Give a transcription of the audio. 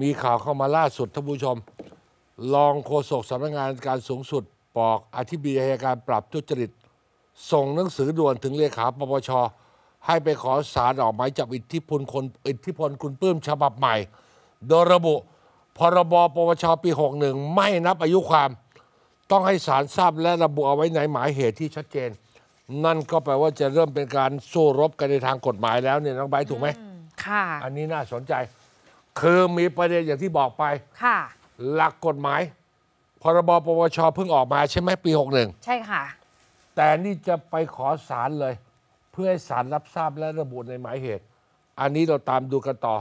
มีข่าวเข้ามาล่าสุดท่านผู้ชมรองโฆษกสำนักงานการสูงสุดบอกอธิบดีอัยการปรับทุจริต ส่งหนังสือด่วนถึงเลขาปปชให้ไปขอสารออกหมายจับอิทธิพลคน อิทธิพลคุณปื้มฉบับใหม่ โดยระบุ พรบปปชปี 61 ไม่นับอายุความ ต้องให้สารทราบและระบุเอาไว้ในหมายเหตุที่ชัดเจน นั่นก็แปลว่าจะเริ่มเป็นการสู้รบกันในทางกฎหมายแล้วเนี่ยน้องใบถูกไหมค่ะอันนี้น่าสนใจคือมีประเด็นอย่างที่บอกไป ค่ะ หลักกฎหมาย พรบปวชเพิ่งออกมาใช่ไหมปีหหกนึ่ง ใช่ค่ะ แต่นี่จะไปขอศาลเลย เพื่อให้ศาลรับทราบและระบุในหมายเหตุ อันนี้เราตามดูกันต่อ